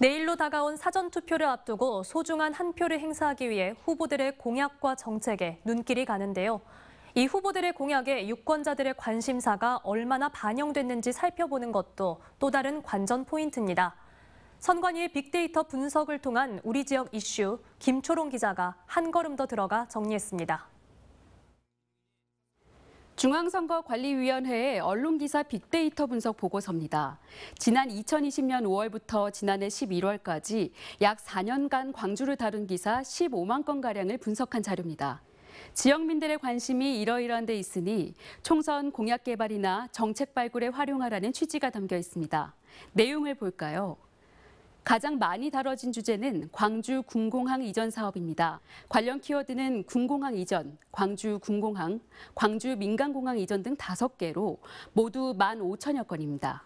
내일로 다가온 사전투표를 앞두고 소중한 한 표를 행사하기 위해 후보들의 공약과 정책에 눈길이 가는데요. 이 후보들의 공약에 유권자들의 관심사가 얼마나 반영됐는지 살펴보는 것도 또 다른 관전 포인트입니다. 선관위의 빅데이터 분석을 통한 우리 지역 이슈 김초롱 기자가 한 걸음 더 들어가 정리했습니다. 중앙선거관리위원회의 언론기사 빅데이터 분석 보고서입니다. 지난 2020년 5월부터 지난해 11월까지 약 4년간 광주를 다룬 기사 15만 건가량을 분석한 자료입니다. 지역민들의 관심이 이러이러한 데 있으니 총선 공약 개발이나 정책 발굴에 활용하라는 취지가 담겨 있습니다. 내용을 볼까요? 가장 많이 다뤄진 주제는 광주 군공항 이전 사업입니다. 관련 키워드는 군공항 이전, 광주 군공항, 광주 민간공항 이전 등 다섯 개로 모두 1만 5천여 건입니다.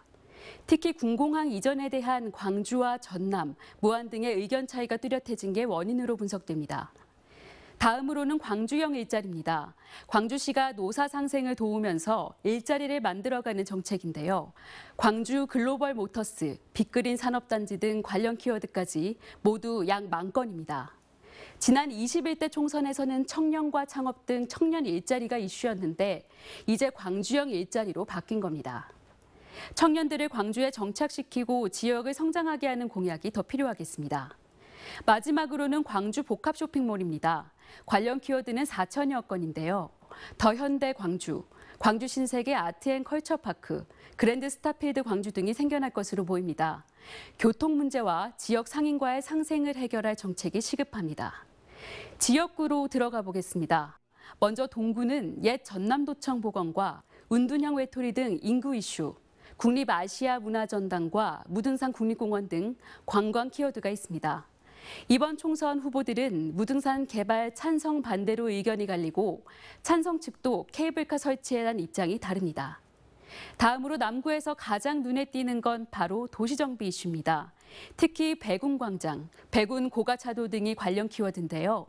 특히 군공항 이전에 대한 광주와 전남, 무안 등의 의견 차이가 뚜렷해진 게 원인으로 분석됩니다. 다음으로는 광주형 일자리입니다. 광주시가 노사 상생을 도우면서 일자리를 만들어가는 정책인데요. 광주 글로벌 모터스, 빅그린 산업단지 등 관련 키워드까지 모두 약 만 건입니다. 지난 21대 총선에서는 청년과 창업 등 청년 일자리가 이슈였는데 이제 광주형 일자리로 바뀐 겁니다. 청년들을 광주에 정착시키고 지역을 성장하게 하는 공약이 더 필요하겠습니다. 마지막으로는 광주 복합 쇼핑몰입니다. 관련 키워드는 4천여 건인데요. 더현대 광주, 광주 신세계 아트앤컬처파크, 그랜드 스타필드 광주 등이 생겨날 것으로 보입니다. 교통 문제와 지역 상인과의 상생을 해결할 정책이 시급합니다. 지역구로 들어가 보겠습니다. 먼저 동구는 옛 전남도청 복원과 운둔형 외톨이 등 인구 이슈, 국립아시아문화전당과 무등산 국립공원 등 관광 키워드가 있습니다. 이번 총선 후보들은 무등산 개발 찬성 반대로 의견이 갈리고 찬성 측도 케이블카 설치에 대한 입장이 다릅니다. 다음으로 남구에서 가장 눈에 띄는 건 바로 도시정비 이슈입니다. 특히 백운광장, 백운 고가차도 등이 관련 키워드인데요.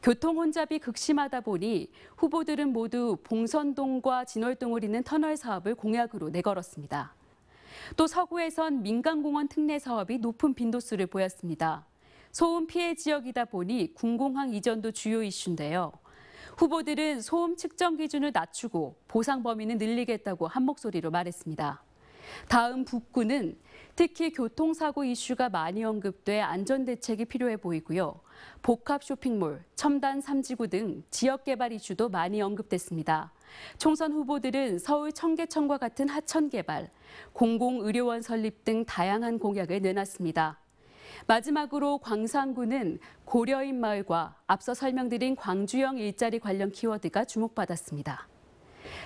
교통 혼잡이 극심하다 보니 후보들은 모두 봉선동과 진월동을 잇는 터널 사업을 공약으로 내걸었습니다. 또 서구에선 민간공원 특례 사업이 높은 빈도수를 보였습니다. 소음 피해 지역이다 보니 군공항 이전도 주요 이슈인데요. 후보들은 소음 측정 기준을 낮추고 보상 범위는 늘리겠다고 한 목소리로 말했습니다. 다음 북구는 특히 교통사고 이슈가 많이 언급돼 안전대책이 필요해 보이고요. 복합 쇼핑몰, 첨단 3지구 등 지역개발 이슈도 많이 언급됐습니다. 총선 후보들은 서울 청계천과 같은 하천 개발, 공공의료원 설립 등 다양한 공약을 내놨습니다. 마지막으로 광산구는 고려인 마을과 앞서 설명드린 광주형 일자리 관련 키워드가 주목받았습니다.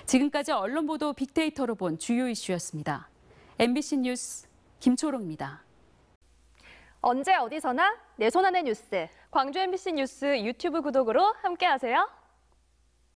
지금까지 언론 보도 빅데이터로 본 주요 이슈였습니다. MBC 뉴스 김초롱입니다. 언제 어디서나 내 손안의 뉴스. 광주 MBC 뉴스 유튜브 구독으로 함께하세요.